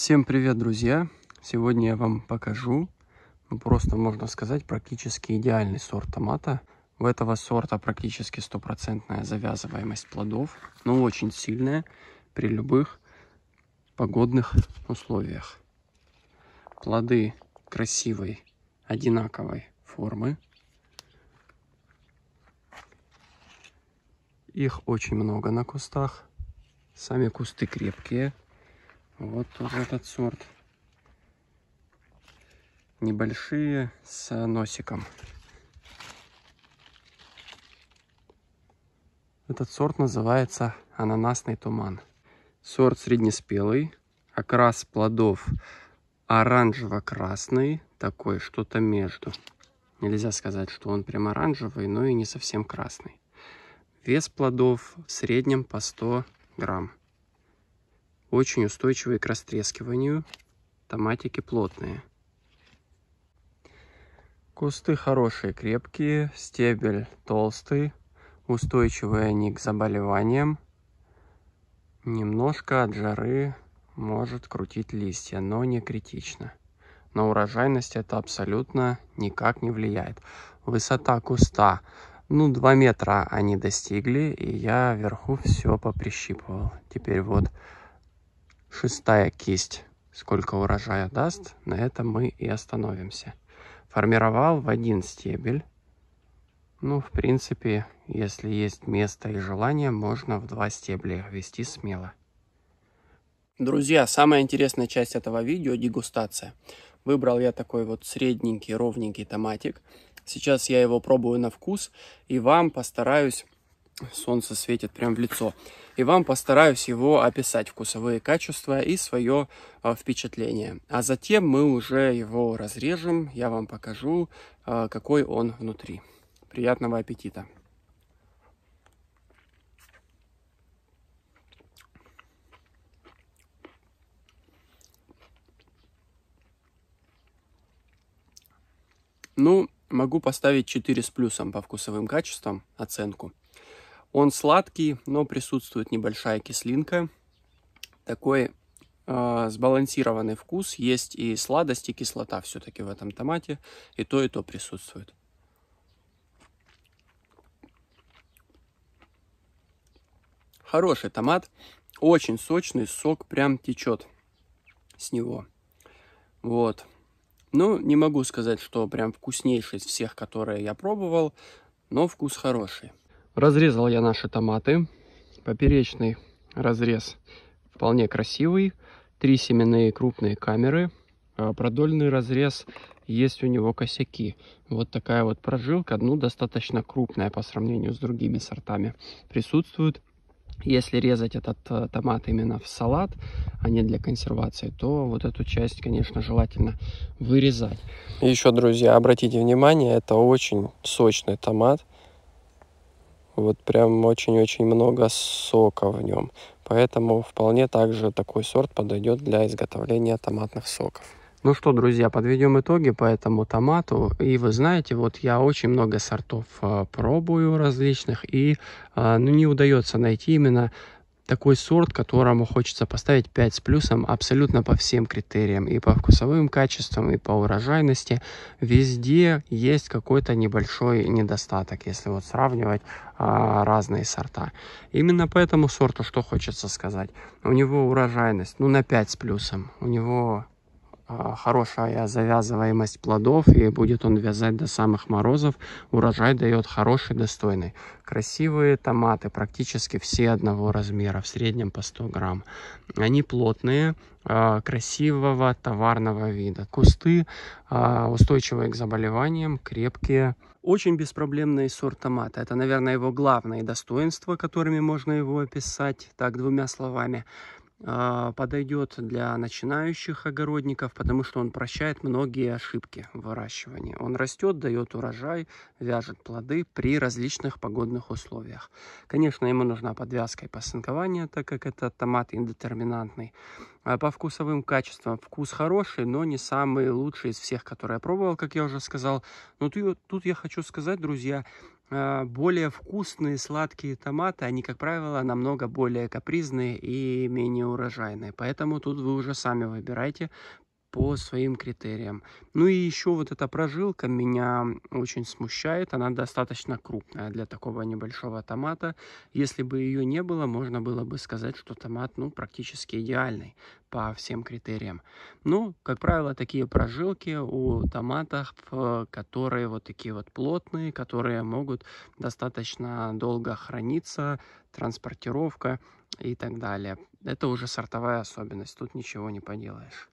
Всем привет, друзья! Сегодня я вам покажу, ну, просто можно сказать, практически идеальный сорт томата. У этого сорта практически стопроцентная завязываемость плодов, но очень сильная при любых погодных условиях. Плоды красивой, одинаковой формы. Их очень много на кустах. Сами кусты крепкие, вот тоже этот сорт. Небольшие с носиком. Этот сорт называется ананасный туман. Сорт среднеспелый. Окрас плодов оранжево-красный. Такой, что-то между. Нельзя сказать, что он прям оранжевый, но и не совсем красный. Вес плодов в среднем по 100 грамм очень устойчивые к растрескиванию, томатики плотные. Кусты хорошие, крепкие, стебель толстый, устойчивые они к заболеваниям. Немножко от жары может крутить листья, но не критично. На урожайность это абсолютно никак не влияет. Высота куста, ну 2 метра они достигли, и я вверху все поприщипывал. Теперь вот шестая кисть сколько урожая даст, на этом мы и остановимся. Формировал в один стебель. Ну, в принципе, если есть место и желание, можно в два стебля вести смело. Друзья, самая интересная часть этого видео – дегустация. Выбрал я такой вот средненький, ровненький томатик. Сейчас я его пробую на вкус и вам постараюсь солнце светит прям в лицо. И вам постараюсь его описать, вкусовые качества и свое а, впечатление. А затем мы уже его разрежем, я вам покажу, а, какой он внутри. Приятного аппетита! Ну, могу поставить 4 с плюсом по вкусовым качествам оценку. Он сладкий, но присутствует небольшая кислинка. Такой э, сбалансированный вкус. Есть и сладость, и кислота все-таки в этом томате. И то, и то присутствует. Хороший томат. Очень сочный, сок прям течет с него. Вот. Ну, не могу сказать, что прям вкуснейший из всех, которые я пробовал, но вкус хороший. Разрезал я наши томаты. Поперечный разрез вполне красивый. Три семенные крупные камеры. А продольный разрез есть у него косяки. Вот такая вот прожилка, ну, достаточно крупная по сравнению с другими сортами, присутствует. Если резать этот э, томат именно в салат, а не для консервации, то вот эту часть, конечно, желательно вырезать. Еще, друзья, обратите внимание, это очень сочный томат вот прям очень-очень много сока в нем. Поэтому вполне также такой сорт подойдет для изготовления томатных соков. Ну что, друзья, подведем итоги по этому томату. И вы знаете, вот я очень много сортов а, пробую различных, и а, ну, не удается найти именно такой сорт, которому хочется поставить 5 с плюсом абсолютно по всем критериям, и по вкусовым качествам, и по урожайности. Везде есть какой-то небольшой недостаток, если вот сравнивать а, разные сорта. Именно по этому сорту что хочется сказать? У него урожайность, ну, на 5 с плюсом. У него а, хорошая завязываемость плодов, и будет он вязать до самых морозов. Урожай дает хороший, достойный. Красивые томаты, практически все одного размера, в среднем по 100 грамм. Они плотные, а, красивого товарного вида. Кусты а, устойчивые к заболеваниям, крепкие. Очень беспроблемный сорт томата. Это, наверное, его главное достоинство, которыми можно его описать так двумя словами. А, подойдет для начинающих огородников, потому что он прощает многие ошибки в выращивании. Он растет, дает урожай, вяжет плоды при различных погодных условиях. Конечно, ему нужна подвязка и пасынкование, так как это томат индетерминантный. А по вкусовым качествам вкус хороший, но не самый лучший из всех, которые я пробовал, как я уже сказал. Но ну, тут я хочу сказать, друзья, а, более вкусные сладкие томаты, они, как правило, намного более капризные и менее урожайные. Поэтому тут вы уже сами выбирайте по своим критериям. Ну и еще вот эта прожилка меня очень смущает, она достаточно крупная для такого небольшого томата. Если бы ее не было, можно было бы сказать, что томат ну, практически идеальный по всем критериям. Ну, как правило, такие прожилки у томатов, э, которые вот такие вот плотные, которые могут достаточно долго храниться, транспортировка и так далее. Это уже сортовая особенность, тут ничего не поделаешь.